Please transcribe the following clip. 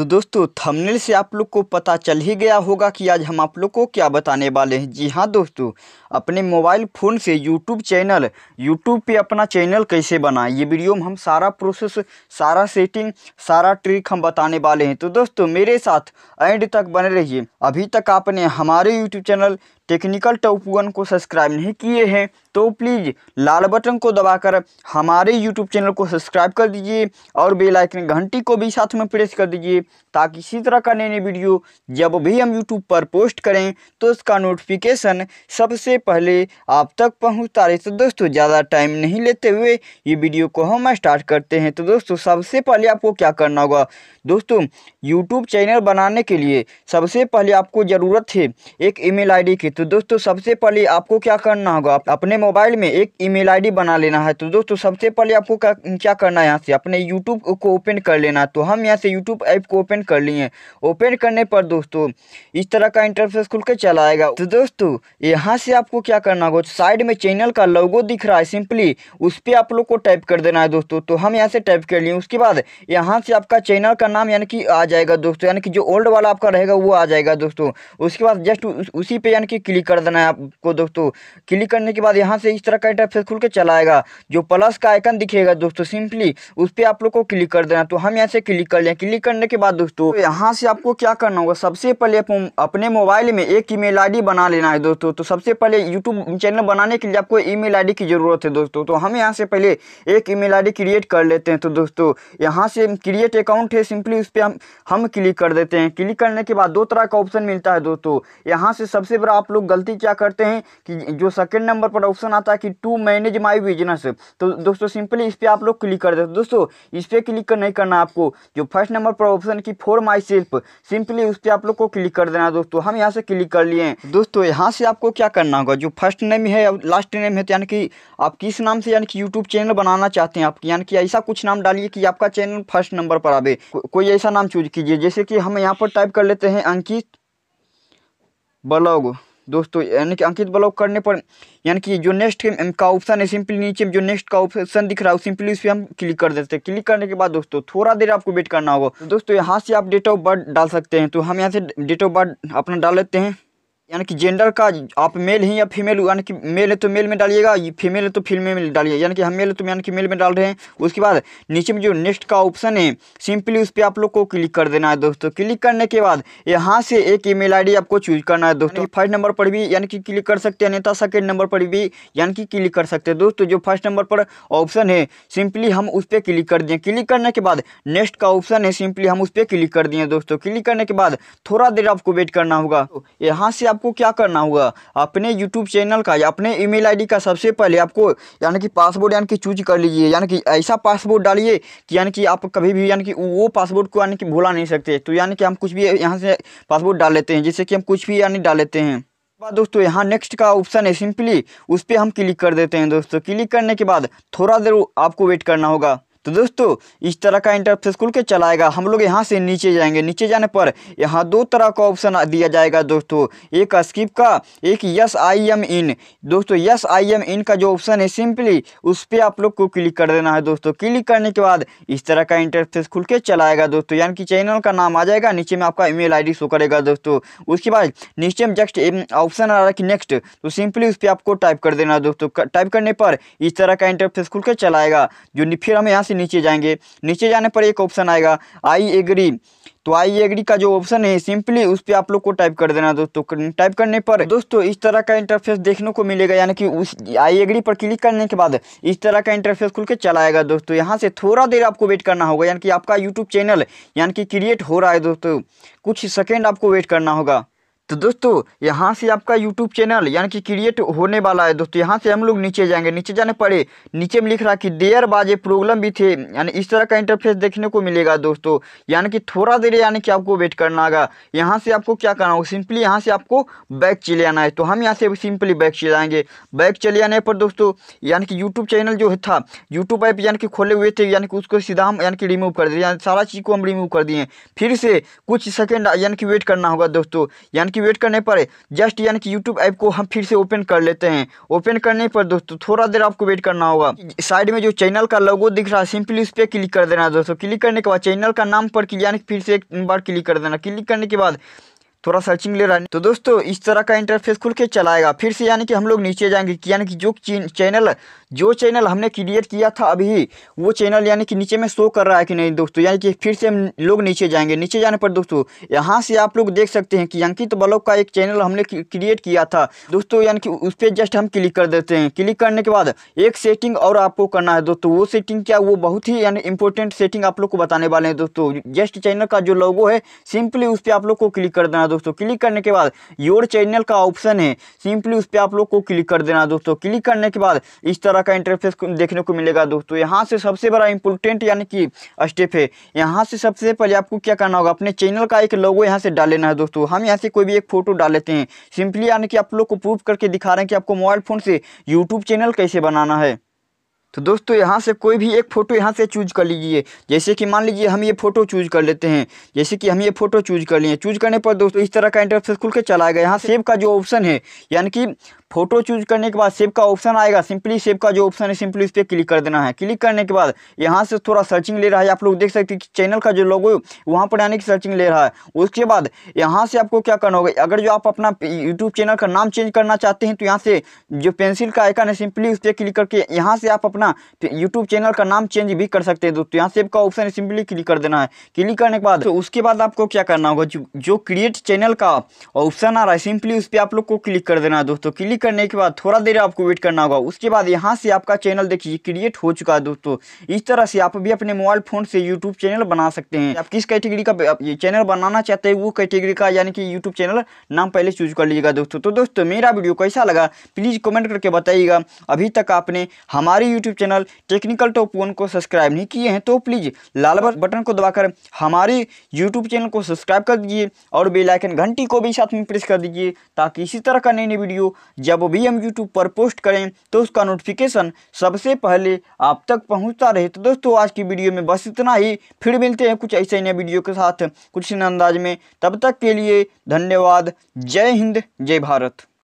तो दोस्तों थंबनेल से आप लोग को पता चल ही गया होगा कि आज हम आप लोग को क्या बताने वाले हैं जी हाँ दोस्तों अपने मोबाइल फ़ोन से यूट्यूब चैनल यूट्यूब पे अपना चैनल कैसे बनाएं ये वीडियो में हम सारा प्रोसेस सारा सेटिंग सारा ट्रिक हम बताने वाले हैं तो दोस्तों मेरे साथ एंड तक बने रहिए अभी तक आपने हमारे YouTube channel technical top one को सब्सक्राइब नहीं किए हैं तो प्लीज़ लाल बटन को दबाकर हमारे यूट्यूब चैनल को सब्सक्राइब कर दीजिए और बेल आइकन घंटी को भी साथ में प्रेस कर दीजिए ताकि इसी तरह का नए नए वीडियो जब भी हम यूट्यूब पर पोस्ट करें तो उसका नोटिफिकेशन सबसे पहले आप तक पहुँचता रहे तो दोस्तों ज़्यादा टाइम नहीं लेते हुए ये वीडियो को हम स्टार्ट करते हैं तो दोस्तों सबसे पहले आपको क्या करना होगा दोस्तों यूट्यूब चैनल बनाने के लिए सबसे पहले आपको ज़रूरत है एक ईमेल आईडी की तो दोस्तों सबसे पहले आपको क्या करना होगा आप अपने मोबाइल में एक ईमेल आईडी बना लेना है तो दोस्तों सबसे पहले आपको क्या क्या करना है यहाँ से अपने यूट्यूब को ओपन कर लेना तो हम यहाँ से यूट्यूब ऐप को ओपन कर लिए ओपन करने पर दोस्तों इस तरह का इंटरफेस खुल के चला आएगा तो दोस्तों यहाँ से आपको क्या करना होगा साइड में चैनल का लोगो दिख रहा है सिंपली उस पर आप लोग को टाइप कर देना है दोस्तों तो हम यहाँ से टाइप कर लिए उसके बाद यहाँ से आपका चैनल का नाम यानी कि आ जाएगा दोस्तों यानी कि जो ओल्ड वाला आपका रहेगा वो आ जाएगा दोस्तों उसके बाद जस्ट उसी पे यानी कि क्लिक कर देना है आपको दोस्तों क्लिक करने के बाद यहाँ से इस तरह का इंटरफेस खुल के चलाएगा जो प्लस का आइकन दिखेगा दोस्तों सिंपली उस पर आप लोग को क्लिक कर देना तो हम यहाँ से क्लिक कर लें क्लिक करने के बाद दोस्तों तो यहाँ से आपको क्या करना होगा सबसे पहले अपने मोबाइल में एक ईमेल आईडी बना लेना है दोस्तों तो सबसे पहले यूट्यूब चैनल बनाने के लिए आपको ई मेल की ज़रूरत है दोस्तों तो हम यहाँ से पहले एक ई मेल क्रिएट कर लेते हैं तो दोस्तों यहाँ से क्रिएट अकाउंट है सिंपली उस पर हम हम क्लिक कर देते हैं क्लिक करने के बाद दो तरह का ऑप्शन मिलता है दोस्तों यहाँ से सबसे बड़ा आप लोग गलती क्या करते हैं कि जो सेकंड नंबर पर ऑप्शन आता है कि टू मैनेज माय बिजनेस तो दोस्तों सिंपली इस पर आप लोग क्लिक कर देते दोस्तों इस पर क्लिक कर नहीं करना आपको जो फर्स्ट नंबर पर ऑप्शन की फॉर माई सेल्फ सिंपली उस पर आप लोग को क्लिक कर देना दोस्तों हम यहाँ से क्लिक कर लिए दोस्तों यहाँ से आपको क्या करना होगा जो फर्स्ट नेम है लास्ट नेम है तो यानी कि आप किस नाम से यानी कि यूट्यूब चैनल बनाना चाहते हैं आप यानी कि ऐसा कुछ नाम डालिए कि आपका चैनल फर्स्ट नंबर पर आवे कोई ऐसा नाम चूज कीजिए जैसे कि हम यहाँ पर टाइप कर लेते हैं अंकित ब्लॉग दोस्तों यानी कि अंकित ब्लॉक करने पर यानी कि जो नेक्स्ट का ऑप्शन है सिंपली नीचे जो नेक्स्ट का ऑप्शन दिख रहा है सिंपली उस पर हम क्लिक कर देते हैं क्लिक करने के बाद दोस्तों थोड़ा देर आपको वेट करना होगा दोस्तों यहाँ से आप डेट ऑफ बर्थ डाल सकते हैं तो हम यहाँ से डेट ऑफ बर्थ अपना डाल लेते हैं यानी कि जेंडर का आप मेल हैं या फीमेल यानी कि मेल है तो मेल में डालिएगा फीमेल है तो फीमेल में डालिए यानी कि हम मेल तो यानी कि मेल में डाल रहे हैं उसके बाद नीचे में जो नेक्स्ट का ऑप्शन है सिंपली उस पर आप लोग को क्लिक कर देना है दोस्तों क्लिक करने के बाद यहाँ से एक ई मेल आपको चूज करना है दोस्तों फर्स्ट नंबर पर भी यानी कि क्लिक कर सकते हैं नेता सेकेंड नंबर पर भी यानी कि क्लिक कर सकते हैं दोस्तों जो फर्स्ट नंबर पर ऑप्शन है सिंपली हम उस पर क्लिक कर दें क्लिक करने के बाद नेक्स्ट का ऑप्शन है सिंपली हम उस पर क्लिक कर दिए दोस्तों क्लिक करने के बाद थोड़ा देर आपको वेट करना होगा तो यहाँ से आप आपको क्या करना होगा अपने यूट्यूब चैनल का या अपने ईमेल आईडी का सबसे पहले आपको यानी कि पासवर्ड यानी कि चूज कर लीजिए यानी कि ऐसा पासवर्ड डालिए कि यानी कि आप कभी भी यानी कि वो पासवर्ड को यानी कि भूला नहीं सकते तो यानी कि हम कुछ भी यहाँ से पासवर्ड डाल लेते हैं जिससे कि हम कुछ भी यानी डाल लेते हैं बाद दोस्तों यहाँ नेक्स्ट का ऑप्शन है सिंपली उस पर हम क्लिक कर देते हैं दोस्तों क्लिक करने के बाद थोड़ा देर आपको वेट करना होगा तो दोस्तों इस तरह का इंटरफेस खुल के चलाएगा हम लोग यहाँ से नीचे जाएंगे नीचे जाने पर यहाँ दो तरह का ऑप्शन दिया जाएगा दोस्तों एक स्किप का एक यस आई एम इन दोस्तों यस आई एम इन का जो ऑप्शन है सिंपली उस पर आप लोग को क्लिक कर देना है दोस्तों क्लिक करने के बाद इस तरह का इंटरफेस खुल के चलाएगा दोस्तों यानी कि चैनल का नाम आ जाएगा नीचे में आपका ईमेल आईडी शो करेगा दोस्तों उसके बाद नीचे में जस्ट ऑप्शन आ रहा है कि नेक्स्ट तो सिंपली उस पर आपको टाइप कर देना है दोस्तों टाइप करने पर इस तरह का इंटरफेस खुल के चलाएगा जो फिर हमें यहाँ से नीचे जाएंगे नीचे जाने पर एक ऑप्शन आएगा आई एग्री तो आई एग्री का जो ऑप्शन है सिंपली उस पर आप लोग को टाइप कर देना दोस्तों टाइप करने पर दोस्तों इस तरह का इंटरफेस देखने को मिलेगा यानी कि उस आई एग्री पर क्लिक करने के बाद इस तरह का इंटरफेस खुल के चलाएगा दोस्तों यहां से थोड़ा देर आपको वेट करना होगा यानी कि आपका यूट्यूब चैनल यानी कि क्रिएट हो रहा है दोस्तों कुछ सेकेंड आपको वेट करना होगा तो दोस्तों यहाँ से आपका यूट्यूब चैनल यानी कि क्रिएट होने वाला है दोस्तों यहाँ से हम लोग नीचे जाएंगे नीचे जाने पड़े नीचे में लिख रहा कि देयर बाजे प्रॉब्लम भी थे यानी इस तरह का इंटरफेस देखने को मिलेगा दोस्तों यानी कि थोड़ा देर यानी कि आपको वेट करना होगा यहाँ से आपको क्या करना होगा सिंपली यहाँ से आपको बैक चले आना है तो हम यहाँ से सिंपली बैक चले आएंगे बैक चले आने पर दोस्तों यानी कि यूट्यूब चैनल जो था यूट्यूब ऐप यानी कि खोले हुए थे यानी कि उसको सीधा हम यानी कि रिमूव कर दिए सारा चीज़ को हम रिमूव कर दिए फिर से कुछ सेकेंड यानी कि वेट करना होगा दोस्तों यानी कि एक्टिवेट करने पर जस्ट यानी कि यूट्यूब ऐप को हम फिर से ओपन कर लेते हैं ओपन करने पर दोस्तों थोड़ा देर आपको वेट करना होगा साइड में जो चैनल का लोगो दिख रहा है सिंपली उस पर क्लिक कर देना दोस्तों क्लिक करने के बाद चैनल का नाम पर यानी फिर से एक बार क्लिक कर देना क्लिक करने के बाद थोड़ा सर्चिंग ले रहा है तो दोस्तों इस तरह का इंटरफेस खुल के चलाएगा फिर से यानी कि हम लोग नीचे जाएंगे यानी कि जो चैनल जो चैनल हमने क्रिएट किया था अभी वो चैनल यानी कि नीचे में शो कर रहा है कि नहीं दोस्तों यानी कि फिर से हम लोग नीचे जाएंगे नीचे जाने पर दोस्तों यहाँ से आप लोग देख सकते हैं कि अंकित ब्लॉग का एक चैनल हमने क्रिएट किया था दोस्तों यानी कि उस पर जस्ट हम क्लिक कर देते हैं क्लिक करने के बाद एक सेटिंग और आपको करना है दोस्तों वो सेटिंग क्या वो बहुत ही यानी इंपॉर्टेंट सेटिंग आप लोग को बताने वाले हैं दोस्तों जस्ट चैनल का जो लोगो है सिंपली उस पर आप लोग को क्लिक कर देना दोस्तों क्लिक करने के बाद योर चैनल का ऑप्शन है सिंपली उस पर आप लोग को क्लिक कर देना दोस्तों क्लिक करने के बाद इस तरह का इंटरफेस देखने को मिलेगा दोस्तों यहाँ से सबसे बड़ा इंपोर्टेंट यानी कि स्टेप है यहाँ से सबसे पहले आपको क्या करना होगा अपने चैनल का एक लोगो यहाँ से डाल लेना है दोस्तों हम यहाँ से कोई भी एक फोटो डाल लेते हैं सिंपली यानी कि आप लोग को प्रूफ करके दिखा रहे हैं कि आपको मोबाइल फ़ोन से यूट्यूब चैनल कैसे बनाना है तो दोस्तों यहाँ से कोई भी एक फ़ोटो यहाँ से चूज कर लीजिए जैसे कि मान लीजिए हम ये फ़ोटो चूज कर लेते हैं जैसे कि हम ये फ़ोटो चूज कर लिए चूज करने पर दोस्तों इस तरह का इंटरफेस खुल के चला गया यहाँ सेव का जो ऑप्शन है यानी कि फोटो चूज करने के बाद सेव का ऑप्शन आएगा सिंपली सेव का जो ऑप्शन है सिंपली इस पर क्लिक कर देना है क्लिक करने के बाद यहाँ से थोड़ा सर्चिंग ले रहा है आप लोग देख सकते हैं कि चैनल का जो लोगो वहाँ पर आने की सर्चिंग ले रहा है उसके बाद यहाँ से आपको क्या करना होगा अगर जो आप अपना यूट्यूब चैनल का नाम चेंज करना चाहते हैं तो यहाँ से जो पेंसिल का आइकन है सिंपली उस पर क्लिक करके यहाँ से आप अपना यूट्यूब चैनल का नाम चेंज भी कर सकते हैं दोस्तों यहाँ सेव का ऑप्शन है सिंपली क्लिक कर देना है क्लिक करने के बाद तो उसके बाद आपको क्या करना होगा जो क्रिएट चैनल का ऑप्शन आ रहा है सिंपली उस पर आप लोग को क्लिक कर देना है दोस्तों क्लिक क्लिक करने के बाद थोड़ा देर आपको वेट करना होगा उसके बाद यहाँ से आपका चैनल देखिए क्रिएट हो चुका है दोस्तों इस तरह से आप भी अपने मोबाइल फ़ोन से यूट्यूब चैनल बना सकते हैं आप किस कैटेगरी का ये चैनल बनाना चाहते हैं वो कैटेगरी का यानी कि यूट्यूब चैनल नाम पहले चूज कर लीजिएगा दोस्तों तो दोस्तों मेरा वीडियो कैसा लगा प्लीज़ कमेंट करके बताइएगा अभी तक आपने हमारे YouTube channel technical top one को सब्सक्राइब नहीं किए हैं तो प्लीज़ लाल बटन को दबाकर हमारे यूट्यूब चैनल को सब्सक्राइब कर दीजिए और बेलाइकन घंटी को भी साथ में प्रेस कर दीजिए ताकि इसी तरह का नई नई वीडियो जब भी हम यूट्यूब पर पोस्ट करें तो उसका नोटिफिकेशन सबसे पहले आप तक पहुंचता रहे तो दोस्तों आज की वीडियो में बस इतना ही फिर मिलते हैं कुछ ऐसे नए वीडियो के साथ कुछ नए अंदाज में तब तक के लिए धन्यवाद जय हिंद जय भारत